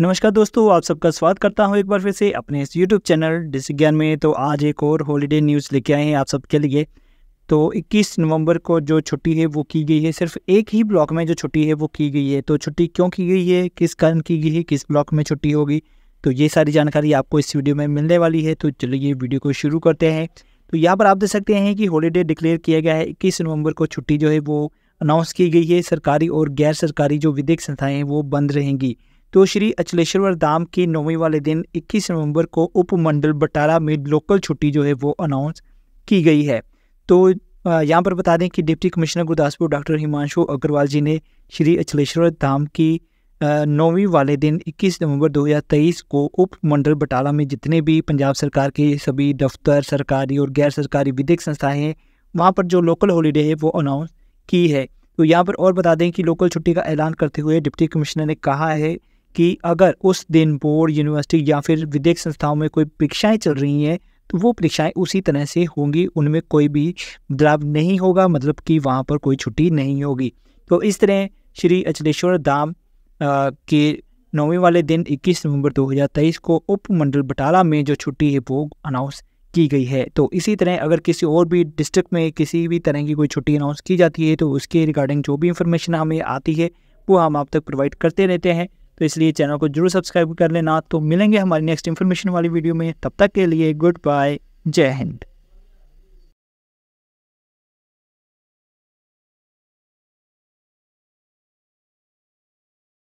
नमस्कार दोस्तों आप सबका स्वागत करता हूं एक बार फिर से अपने इस यूट्यूब चैनल ज्ञान में तो आज एक और हॉलीडे न्यूज़ लेके आए हैं आप सबके लिए तो 21 नवंबर को जो छुट्टी है वो की गई है सिर्फ एक ही ब्लॉक में जो छुट्टी है वो की गई है तो छुट्टी क्यों की गई है किस कारण की गई है किस ब्लॉक में छुट्टी होगी तो ये सारी जानकारी आपको इस वीडियो में मिलने वाली है तो चलिए वीडियो को शुरू करते हैं तो यहाँ पर आप देख सकते हैं कि हॉलीडे डिक्लेयर किया गया है इक्कीस नवम्बर को छुट्टी जो है वो अनाउंस की गई है सरकारी और गैर सरकारी जो विधिक संस्थाएं हैं वो बंद रहेंगी तो श्री अचलेश्वर धाम के नौवीं वाले दिन 21 नवंबर को उपमंडल बटाला में लोकल छुट्टी जो है वो अनाउंस की गई है तो यहाँ पर बता दें कि deputy commissioner Gurdaspur doctor Himanshu Agarwal ji ने श्री अचलेश्वर धाम की नौवीं वाले दिन 21 नवंबर 2023 को उपमंडल बटाला में जितने भी पंजाब सरकार के सभी दफ्तर सरकारी और गैर सरकारी विधिक संस्थाएं हैं वहाँ पर जो लोकल हॉलीडे है वो अनाउंस की है तो यहाँ पर और बता दें कि लोकल छुट्टी का ऐलान करते हुए डिप्टी कमिश्नर ने कहा है कि अगर उस दिन बोर्ड यूनिवर्सिटी या फिर विदेश संस्थाओं में कोई परीक्षाएं चल रही हैं तो वो परीक्षाएं उसी तरह से होंगी उनमें कोई भी बदलाव नहीं होगा मतलब कि वहाँ पर कोई छुट्टी नहीं होगी तो इस तरह श्री अचलेश्वर धाम के नौवें वाले दिन 21 नवंबर 2023 को उपमंडल बटाला में जो छुट्टी है वो अनाउंस की गई है तो इसी तरह अगर किसी और भी डिस्ट्रिक्ट में किसी भी तरह की कोई छुट्टी अनाउंस की जाती है तो उसके रिगार्डिंग जो भी इंफॉर्मेशन हमें आती है वो हम आप तक प्रोवाइड करते रहते हैं तो इसलिए चैनल को जरूर सब्सक्राइब कर लेना तो मिलेंगे हमारी नेक्स्ट इन्फॉर्मेशन वाली वीडियो में तब तक के लिए गुड बाय जय हिंद